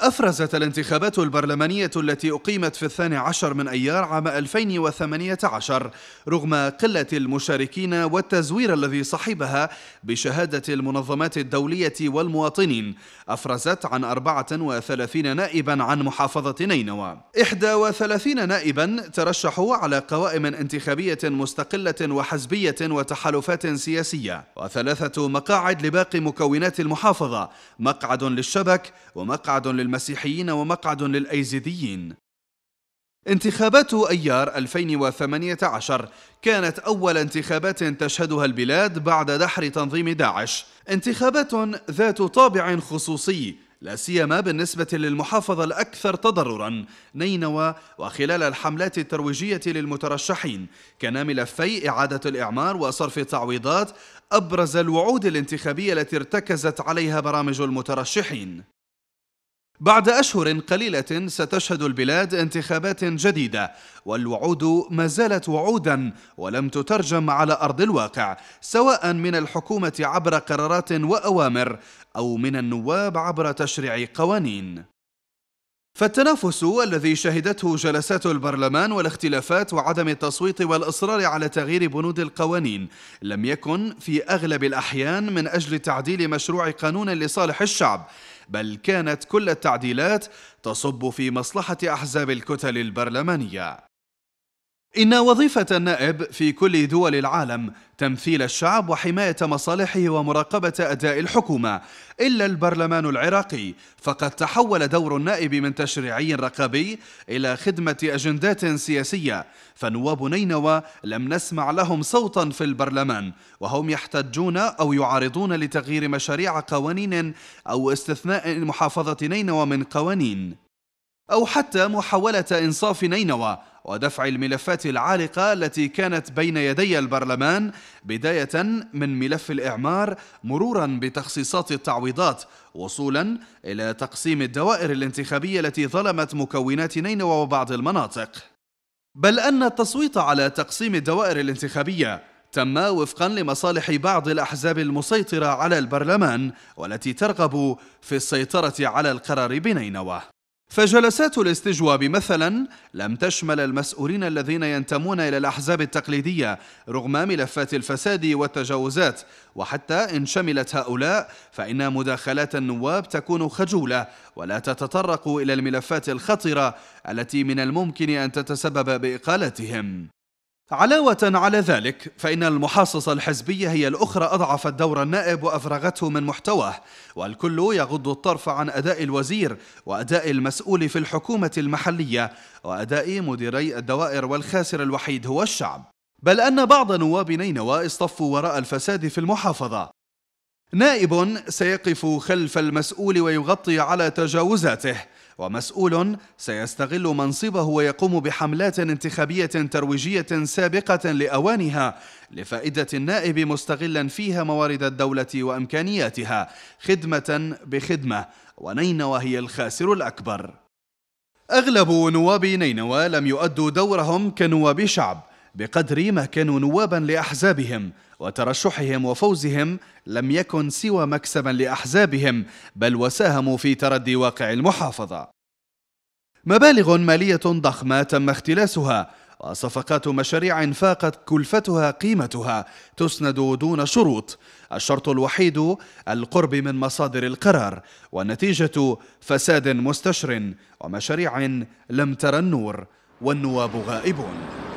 أفرزت الانتخابات البرلمانية التي أقيمت في الثاني عشر من أيار عام 2018 رغم قلة المشاركين والتزوير الذي صحبها بشهادة المنظمات الدولية والمواطنين أفرزت عن 34 نائبا عن محافظة نينوى 31 نائبا ترشحوا على قوائم انتخابية مستقلة وحزبية وتحالفات سياسية وثلاثة مقاعد لباقي مكونات المحافظة مقعد للشبك ومقعد لل للمسيحيين ومقعد للأيزيديين انتخابات أيار 2018 كانت أول انتخابات تشهدها البلاد بعد دحر تنظيم داعش انتخابات ذات طابع خصوصي لا سيما بالنسبة للمحافظة الأكثر تضررا نينوى وخلال الحملات الترويجية للمترشحين كان ملفي إعادة الإعمار وصرف التعويضات أبرز الوعود الانتخابية التي ارتكزت عليها برامج المترشحين بعد أشهر قليلة ستشهد البلاد انتخابات جديدة والوعود ما زالت وعودا ولم تترجم على أرض الواقع سواء من الحكومة عبر قرارات وأوامر أو من النواب عبر تشريع قوانين فالتنافس الذي شهدته جلسات البرلمان والاختلافات وعدم التصويت والاصرار على تغيير بنود القوانين لم يكن في اغلب الاحيان من اجل تعديل مشروع قانون لصالح الشعب بل كانت كل التعديلات تصب في مصلحة أحزاب الكتل البرلمانية إن وظيفة النائب في كل دول العالم تمثيل الشعب وحماية مصالحه ومراقبة أداء الحكومة إلا البرلمان العراقي فقد تحول دور النائب من تشريعي رقابي إلى خدمة أجندات سياسية فنواب نينوى لم نسمع لهم صوتا في البرلمان وهم يحتجون أو يعارضون لتغيير مشاريع قوانين أو استثناء محافظة نينوى من قوانين أو حتى محاولة إنصاف نينوى ودفع الملفات العالقة التي كانت بين يدي البرلمان بداية من ملف الإعمار مرورا بتخصيصات التعويضات وصولا إلى تقسيم الدوائر الانتخابية التي ظلمت مكونات نينوى وبعض المناطق بل أن التصويت على تقسيم الدوائر الانتخابية تم وفقا لمصالح بعض الأحزاب المسيطرة على البرلمان والتي ترغب في السيطرة على القرار بنينوى فجلسات الاستجواب مثلا لم تشمل المسؤولين الذين ينتمون إلى الأحزاب التقليدية رغم ملفات الفساد والتجاوزات وحتى إن شملت هؤلاء فإن مداخلات النواب تكون خجولة ولا تتطرق إلى الملفات الخطرة التي من الممكن أن تتسبب بإقالتهم علاوة على ذلك فإن المحاصصة الحزبية هي الأخرى أضعفت دور النائب وأفرغته من محتواه والكل يغض الطرف عن أداء الوزير وأداء المسؤول في الحكومة المحلية وأداء مديري الدوائر والخاسر الوحيد هو الشعب بل أن بعض نواب نينوى اصطفوا وراء الفساد في المحافظة نائب سيقف خلف المسؤول ويغطي على تجاوزاته ومسؤول سيستغل منصبه ويقوم بحملات انتخابية ترويجية سابقة لأوانها لفائدة النائب مستغلا فيها موارد الدولة وإمكانياتها خدمة بخدمة ونينوى هي الخاسر الأكبر أغلب نواب نينوى لم يؤدوا دورهم كنواب شعب بقدر ما كانوا نوابا لأحزابهم وترشحهم وفوزهم لم يكن سوى مكسبا لأحزابهم بل وساهموا في تردي واقع المحافظة مبالغ مالية ضخمة تم اختلاسها وصفقات مشاريع فاقت كلفتها قيمتها تسند دون شروط الشرط الوحيد القرب من مصادر القرار والنتيجة فساد مستشر ومشاريع لم ترى النور والنواب غائبون